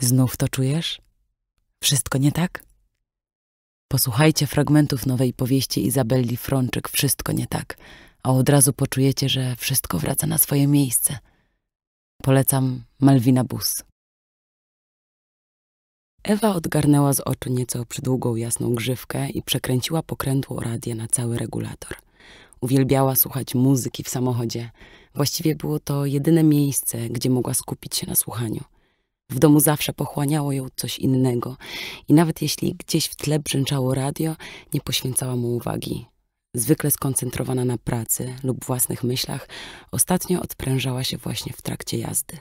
Znów to czujesz? Wszystko nie tak? Posłuchajcie fragmentów nowej powieści Izabelli Frączyk Wszystko nie tak, a od razu poczujecie, że wszystko wraca na swoje miejsce. Polecam Malwina Bus. Ewa odgarnęła z oczu nieco przydługą jasną grzywkę i przekręciła pokrętło radia na cały regulator. Uwielbiała słuchać muzyki w samochodzie. Właściwie było to jedyne miejsce, gdzie mogła skupić się na słuchaniu – w domu zawsze pochłaniało ją coś innego i nawet jeśli gdzieś w tle brzęczało radio, nie poświęcała mu uwagi. Zwykle skoncentrowana na pracy lub własnych myślach, ostatnio odprężała się właśnie w trakcie jazdy.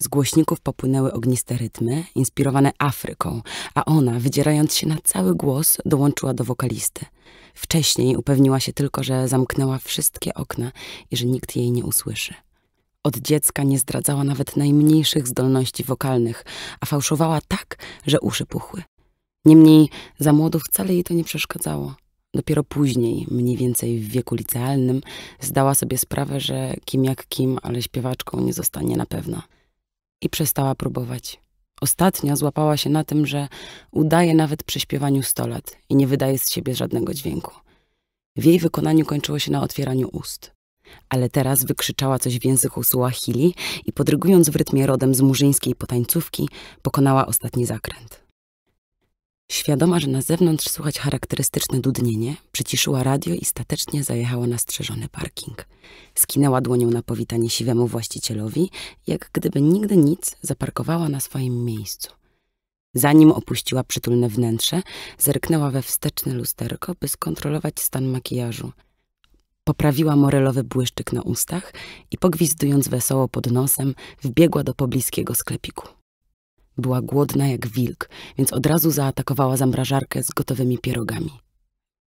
Z głośników popłynęły ogniste rytmy, inspirowane Afryką, a ona, wydzierając się na cały głos, dołączyła do wokalisty. Wcześniej upewniła się tylko, że zamknęła wszystkie okna i że nikt jej nie usłyszy. Od dziecka nie zdradzała nawet najmniejszych zdolności wokalnych, a fałszowała tak, że uszy puchły. Niemniej za młodu wcale jej to nie przeszkadzało. Dopiero później, mniej więcej w wieku licealnym, zdała sobie sprawę, że kim jak kim, ale śpiewaczką nie zostanie na pewno. I przestała próbować. Ostatnio złapała się na tym, że udaje nawet przy śpiewaniu 100 lat i nie wydaje z siebie żadnego dźwięku. W jej wykonaniu kończyło się na otwieraniu ust ale teraz wykrzyczała coś w języku suahili i podrygując w rytmie rodem z murzyńskiej potańcówki, pokonała ostatni zakręt. Świadoma, że na zewnątrz słychać charakterystyczne dudnienie, przyciszyła radio i statecznie zajechała na strzeżony parking. Skinęła dłonią na powitanie siwemu właścicielowi, jak gdyby nigdy nic zaparkowała na swoim miejscu. Zanim opuściła przytulne wnętrze, zerknęła we wsteczne lusterko, by skontrolować stan makijażu – Poprawiła morelowy błyszczyk na ustach i pogwizdując wesoło pod nosem, wbiegła do pobliskiego sklepiku. Była głodna jak wilk, więc od razu zaatakowała zamrażarkę z gotowymi pierogami.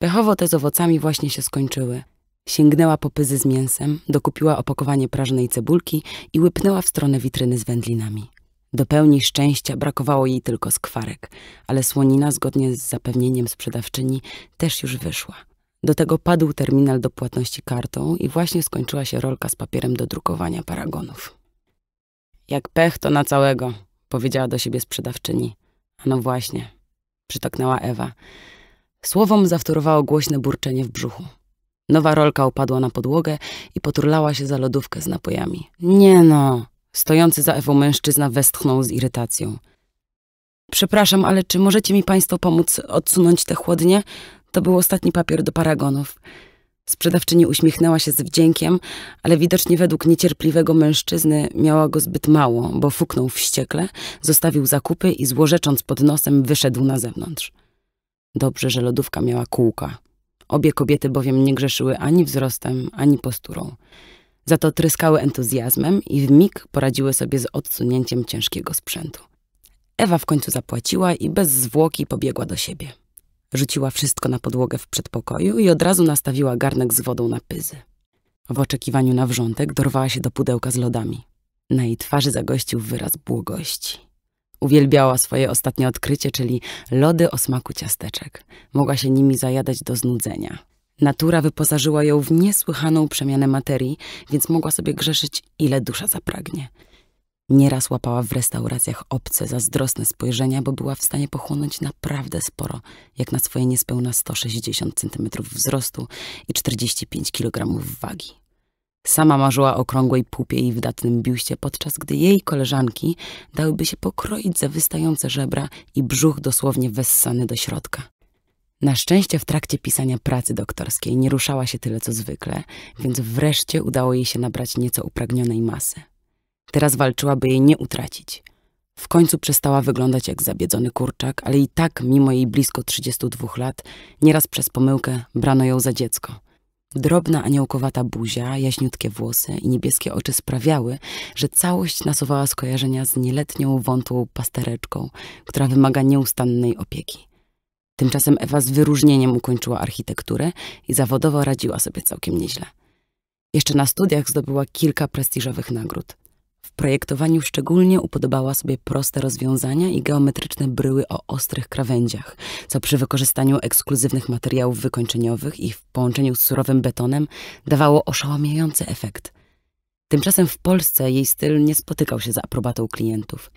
Pechowo te z owocami właśnie się skończyły. Sięgnęła po pyzy z mięsem, dokupiła opakowanie prażnej cebulki i łypnęła w stronę witryny z wędlinami. Do pełni szczęścia brakowało jej tylko skwarek, ale słonina, zgodnie z zapewnieniem sprzedawczyni, też już wyszła. Do tego padł terminal do płatności kartą i właśnie skończyła się rolka z papierem do drukowania paragonów. Jak pech to na całego, powiedziała do siebie sprzedawczyni. A no właśnie, przytaknęła Ewa. Słowom zawtórowało głośne burczenie w brzuchu. Nowa rolka upadła na podłogę i poturlała się za lodówkę z napojami. Nie no! Stojący za Ewą mężczyzna westchnął z irytacją. Przepraszam, ale czy możecie mi państwo pomóc odsunąć te chłodnie? To był ostatni papier do paragonów. Sprzedawczyni uśmiechnęła się z wdziękiem, ale widocznie według niecierpliwego mężczyzny miała go zbyt mało, bo fuknął wściekle, zostawił zakupy i złorzecząc pod nosem wyszedł na zewnątrz. Dobrze, że lodówka miała kółka. Obie kobiety bowiem nie grzeszyły ani wzrostem, ani posturą. Za to tryskały entuzjazmem i w mig poradziły sobie z odsunięciem ciężkiego sprzętu. Ewa w końcu zapłaciła i bez zwłoki pobiegła do siebie. Rzuciła wszystko na podłogę w przedpokoju i od razu nastawiła garnek z wodą na pyzy. W oczekiwaniu na wrzątek dorwała się do pudełka z lodami. Na jej twarzy zagościł wyraz błogości. Uwielbiała swoje ostatnie odkrycie, czyli lody o smaku ciasteczek. Mogła się nimi zajadać do znudzenia. Natura wyposażyła ją w niesłychaną przemianę materii, więc mogła sobie grzeszyć, ile dusza zapragnie. Nieraz łapała w restauracjach obce, zazdrosne spojrzenia, bo była w stanie pochłonąć naprawdę sporo, jak na swoje niespełna 160 cm wzrostu i 45 kg wagi. Sama marzyła o krągłej pupie i wydatnym biuście, podczas gdy jej koleżanki dałyby się pokroić za wystające żebra i brzuch dosłownie wessany do środka. Na szczęście w trakcie pisania pracy doktorskiej nie ruszała się tyle co zwykle, więc wreszcie udało jej się nabrać nieco upragnionej masy. Teraz walczyła by jej nie utracić. W końcu przestała wyglądać jak zabiedzony kurczak, ale i tak, mimo jej blisko 32 lat, nieraz przez pomyłkę brano ją za dziecko. Drobna aniołkowata buzia, jaśniutkie włosy i niebieskie oczy sprawiały, że całość nasuwała skojarzenia z nieletnią, wątłą pastereczką, która wymaga nieustannej opieki. Tymczasem Ewa z wyróżnieniem ukończyła architekturę i zawodowo radziła sobie całkiem nieźle. Jeszcze na studiach zdobyła kilka prestiżowych nagród projektowaniu szczególnie upodobała sobie proste rozwiązania i geometryczne bryły o ostrych krawędziach, co przy wykorzystaniu ekskluzywnych materiałów wykończeniowych i w połączeniu z surowym betonem dawało oszałamiający efekt. Tymczasem w Polsce jej styl nie spotykał się z aprobatą klientów.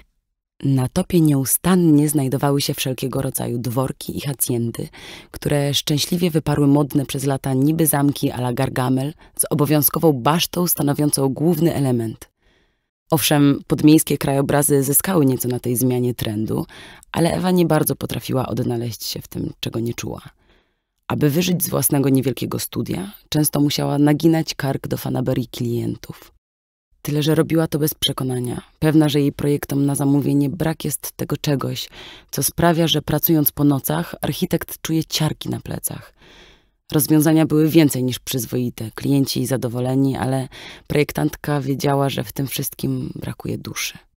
Na topie nieustannie znajdowały się wszelkiego rodzaju dworki i haciendy, które szczęśliwie wyparły modne przez lata niby zamki ala Gargamel z obowiązkową basztą stanowiącą główny element. Owszem, podmiejskie krajobrazy zyskały nieco na tej zmianie trendu, ale Ewa nie bardzo potrafiła odnaleźć się w tym, czego nie czuła. Aby wyżyć z własnego niewielkiego studia, często musiała naginać kark do fanaberii klientów. Tyle, że robiła to bez przekonania, pewna, że jej projektom na zamówienie brak jest tego czegoś, co sprawia, że pracując po nocach, architekt czuje ciarki na plecach – Rozwiązania były więcej niż przyzwoite, klienci zadowoleni, ale projektantka wiedziała, że w tym wszystkim brakuje duszy.